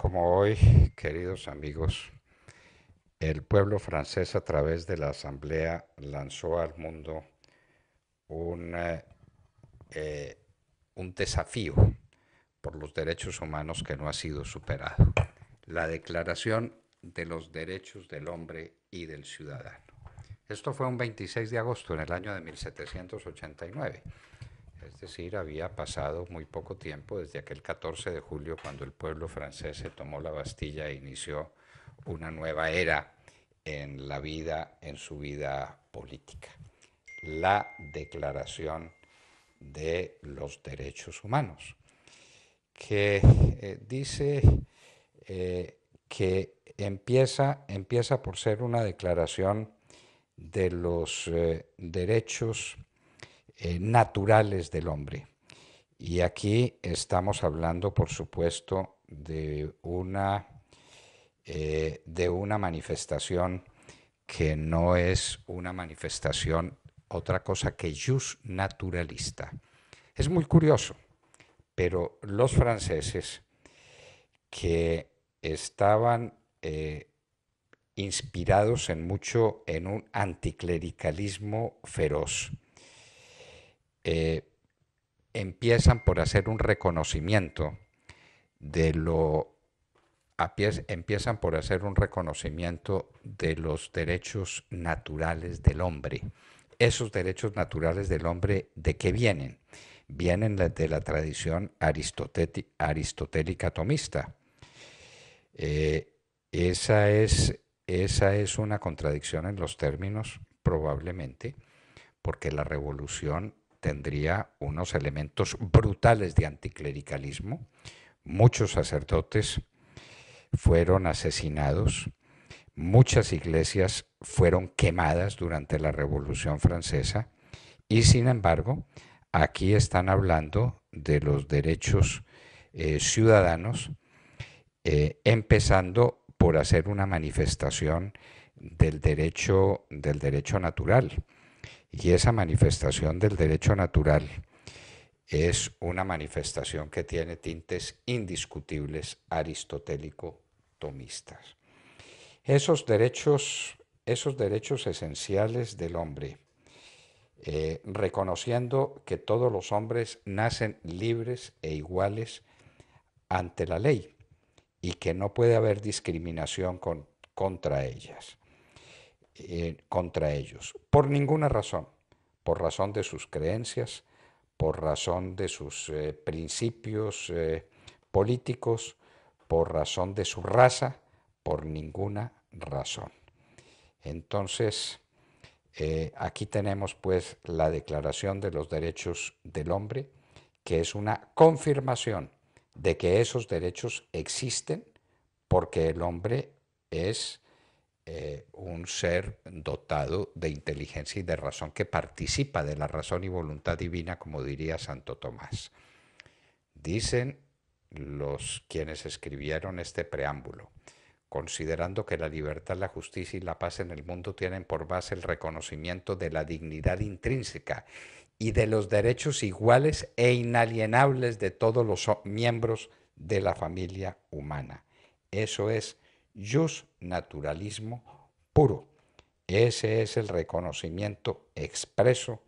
como hoy, queridos amigos, el pueblo francés a través de la Asamblea lanzó al mundo un, eh, eh, un desafío por los derechos humanos que no ha sido superado, la Declaración de los Derechos del Hombre y del Ciudadano. Esto fue un 26 de agosto en el año de 1789. Es decir, había pasado muy poco tiempo desde aquel 14 de julio cuando el pueblo francés se tomó la Bastilla e inició una nueva era en la vida, en su vida política. La declaración de los derechos humanos, que eh, dice eh, que empieza, empieza por ser una declaración de los eh, derechos derechos eh, naturales del hombre. Y aquí estamos hablando, por supuesto, de una, eh, de una manifestación que no es una manifestación otra cosa que just naturalista. Es muy curioso, pero los franceses que estaban eh, inspirados en mucho en un anticlericalismo feroz, eh, empiezan por hacer un reconocimiento de lo empiezan por hacer un reconocimiento de los derechos naturales del hombre. Esos derechos naturales del hombre, ¿de qué vienen? Vienen de la tradición aristotélica tomista. Eh, esa, es, esa es una contradicción en los términos, probablemente, porque la revolución tendría unos elementos brutales de anticlericalismo. Muchos sacerdotes fueron asesinados, muchas iglesias fueron quemadas durante la Revolución Francesa y sin embargo aquí están hablando de los derechos eh, ciudadanos, eh, empezando por hacer una manifestación del derecho, del derecho natural. Y esa manifestación del derecho natural es una manifestación que tiene tintes indiscutibles aristotélico-tomistas. Esos derechos, esos derechos esenciales del hombre, eh, reconociendo que todos los hombres nacen libres e iguales ante la ley y que no puede haber discriminación contra ellas. Eh, contra ellos, por ninguna razón, por razón de sus creencias, por razón de sus eh, principios eh, políticos, por razón de su raza, por ninguna razón. Entonces, aquí tenemos pues la Declaración de los Derechos del Hombre, que es una confirmación de que esos derechos existen porque el hombre es eh, un ser dotado de inteligencia y de razón que participa de la razón y voluntad divina, como diría Santo Tomás. Dicen los quienes escribieron este preámbulo, considerando que la libertad, la justicia y la paz en el mundo tienen por base el reconocimiento de la dignidad intrínseca y de los derechos iguales e inalienables de todos los miembros de la familia humana. Eso es Just naturalismo puro. Ese es el reconocimiento expreso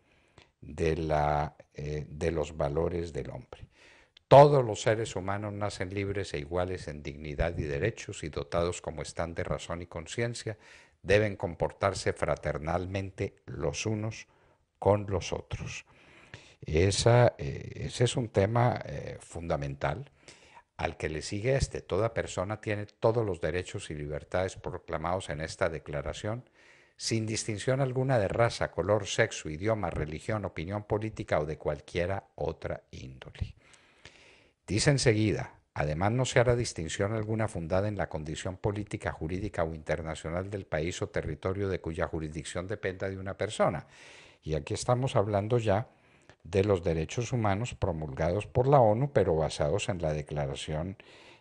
eh, de, los valores del hombre. Todos los seres humanos nacen libres e iguales en dignidad y derechos y dotados como están de razón y conciencia, deben comportarse fraternalmente los unos con los otros. Esa, eh, ese es un tema eh, fundamental al que le sigue este, toda persona tiene todos los derechos y libertades proclamados en esta declaración, sin distinción alguna de raza, color, sexo, idioma, religión, opinión política o de cualquiera otra índole. Dice enseguida, además no se hará distinción alguna fundada en la condición política, jurídica o internacional del país o territorio de cuya jurisdicción dependa de una persona. Y aquí estamos hablando ya de los Derechos Humanos promulgados por la ONU, pero basados en la Declaración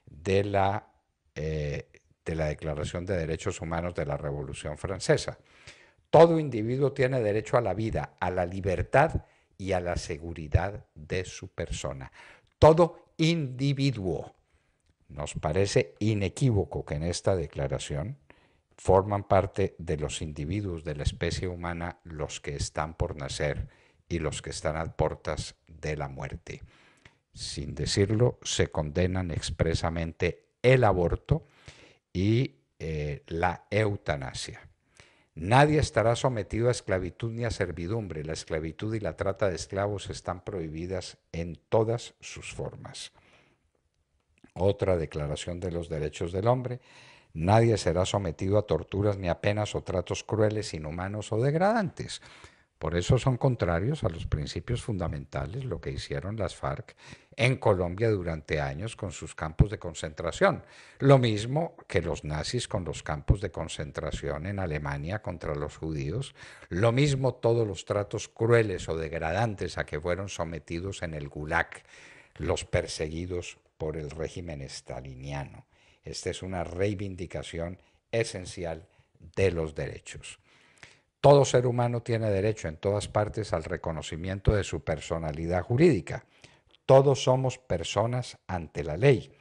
de la, eh, de la Declaración de Derechos Humanos de la Revolución Francesa. Todo individuo tiene derecho a la vida, a la libertad y a la seguridad de su persona. Todo individuo. Nos parece inequívoco que en esta declaración forman parte de los individuos de la especie humana los que están por nacer y los que están a puertas de la muerte. Sin decirlo, se condenan expresamente el aborto y eh, la eutanasia. Nadie estará sometido a esclavitud ni a servidumbre. La esclavitud y la trata de esclavos están prohibidas en todas sus formas. Otra declaración de los derechos del hombre. Nadie será sometido a torturas ni a penas o tratos crueles, inhumanos o degradantes. Por eso son contrarios a los principios fundamentales, lo que hicieron las FARC en Colombia durante años con sus campos de concentración. Lo mismo que los nazis con los campos de concentración en Alemania contra los judíos. Lo mismo todos los tratos crueles o degradantes a que fueron sometidos en el Gulag los perseguidos por el régimen staliniano. Esta es una reivindicación esencial de los derechos. Todo ser humano tiene derecho en todas partes al reconocimiento de su personalidad jurídica. Todos somos personas ante la ley.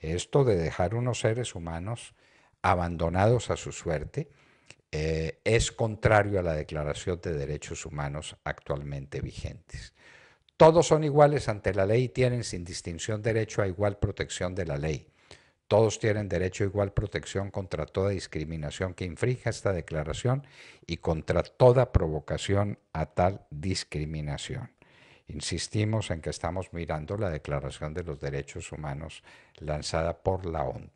Esto de dejar unos seres humanos abandonados a su suerte eh, es contrario a la Declaración de Derechos Humanos actualmente vigentes. Todos son iguales ante la ley y tienen sin distinción derecho a igual protección de la ley. Todos tienen derecho a igual protección contra toda discriminación que infrinja esta declaración y contra toda provocación a tal discriminación. Insistimos en que estamos mirando la Declaración de los Derechos Humanos lanzada por la ONU.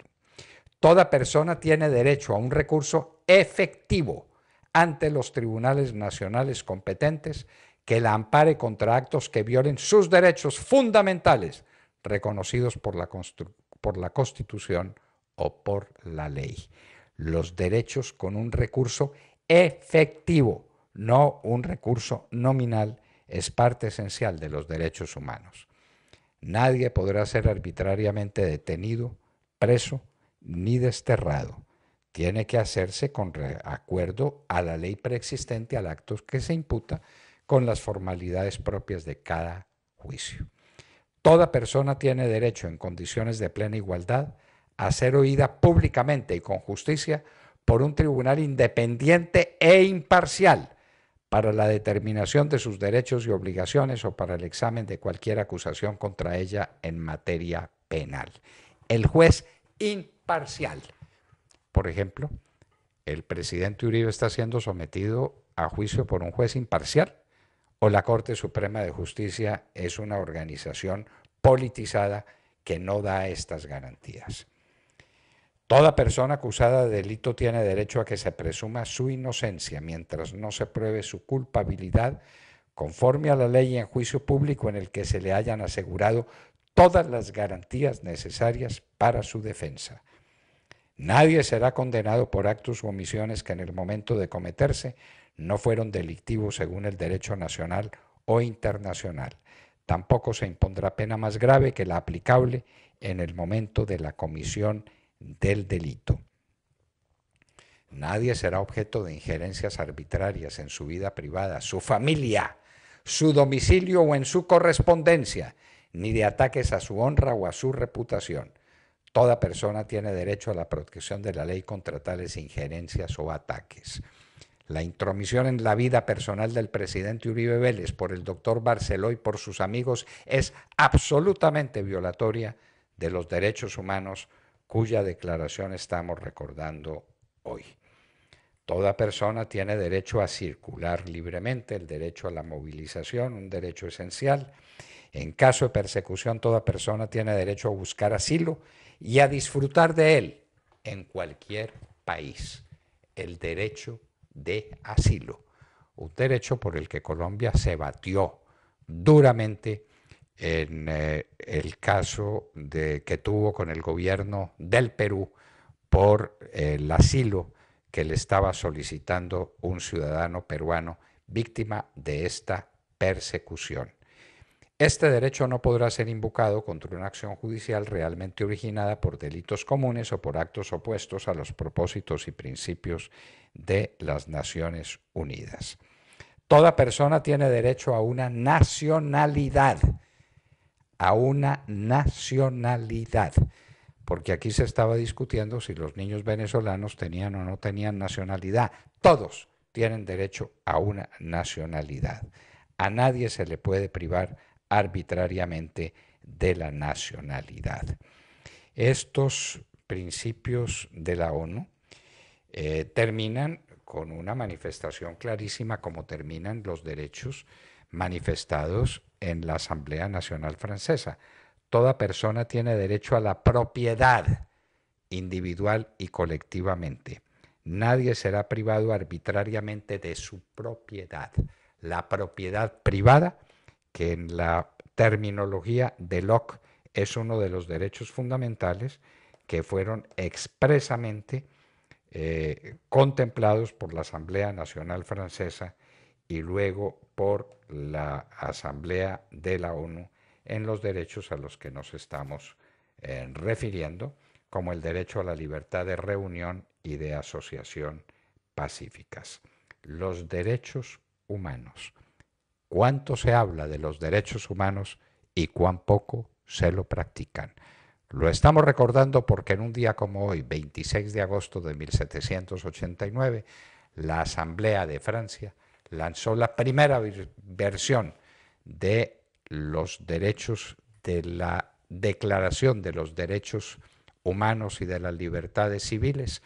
Toda persona tiene derecho a un recurso efectivo ante los tribunales nacionales competentes que la ampare contra actos que violen sus derechos fundamentales reconocidos por la Constitución por la Constitución o por la ley. Los derechos con un recurso efectivo, no un recurso nominal, es parte esencial de los derechos humanos. Nadie podrá ser arbitrariamente detenido, preso ni desterrado. Tiene que hacerse con acuerdo a la ley preexistente al acto que se imputa con las formalidades propias de cada juicio. Toda persona tiene derecho, en condiciones de plena igualdad, a ser oída públicamente y con justicia por un tribunal independiente e imparcial para la determinación de sus derechos y obligaciones o para el examen de cualquier acusación contra ella en materia penal. El juez imparcial. Por ejemplo, el presidente Uribe está siendo sometido a juicio por un juez imparcial o la Corte Suprema de Justicia es una organización politizada que no da estas garantías. Toda persona acusada de delito tiene derecho a que se presuma su inocencia mientras no se pruebe su culpabilidad conforme a la ley en juicio público en el que se le hayan asegurado todas las garantías necesarias para su defensa. Nadie será condenado por actos o omisiones que en el momento de cometerse no fueron delictivos según el derecho nacional o internacional. Tampoco se impondrá pena más grave que la aplicable en el momento de la comisión del delito. Nadie será objeto de injerencias arbitrarias en su vida privada, su familia, su domicilio o en su correspondencia, ni de ataques a su honra o a su reputación. Toda persona tiene derecho a la protección de la ley contra tales injerencias o ataques. La intromisión en la vida personal del presidente Uribe Vélez por el doctor Barceló y por sus amigos es absolutamente violatoria de los derechos humanos cuya declaración estamos recordando hoy. Toda persona tiene derecho a circular libremente, el derecho a la movilización, un derecho esencial. En caso de persecución, toda persona tiene derecho a buscar asilo y a disfrutar de él en cualquier país. El derecho de asilo, un derecho por el que Colombia se batió duramente en eh, el caso de, que tuvo con el gobierno del Perú por eh, el asilo que le estaba solicitando un ciudadano peruano víctima de esta persecución. Este derecho no podrá ser invocado contra una acción judicial realmente originada por delitos comunes o por actos opuestos a los propósitos y principios de las Naciones Unidas. Toda persona tiene derecho a una nacionalidad, a una nacionalidad, porque aquí se estaba discutiendo si los niños venezolanos tenían o no tenían nacionalidad. Todos tienen derecho a una nacionalidad. A nadie se le puede privar arbitrariamente de la nacionalidad. Estos principios de la ONU eh, terminan con una manifestación clarísima como terminan los derechos manifestados en la Asamblea Nacional Francesa. Toda persona tiene derecho a la propiedad individual y colectivamente. Nadie será privado arbitrariamente de su propiedad. La propiedad privada que en la terminología de Locke es uno de los derechos fundamentales que fueron expresamente eh, contemplados por la Asamblea Nacional Francesa y luego por la Asamblea de la ONU en los derechos a los que nos estamos eh, refiriendo, como el derecho a la libertad de reunión y de asociación pacíficas. Los derechos humanos cuánto se habla de los derechos humanos y cuán poco se lo practican. Lo estamos recordando porque en un día como hoy, 26 de agosto de 1789, la Asamblea de Francia lanzó la primera versión de los derechos de la Declaración de los Derechos Humanos y de las Libertades Civiles,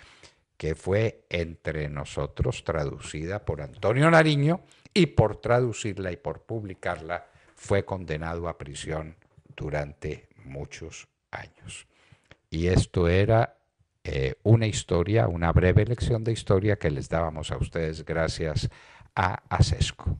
que fue entre nosotros traducida por Antonio Nariño y por traducirla y por publicarla fue condenado a prisión durante muchos años. Y esto era eh, una historia, una breve lección de historia que les dábamos a ustedes gracias a ASESCO.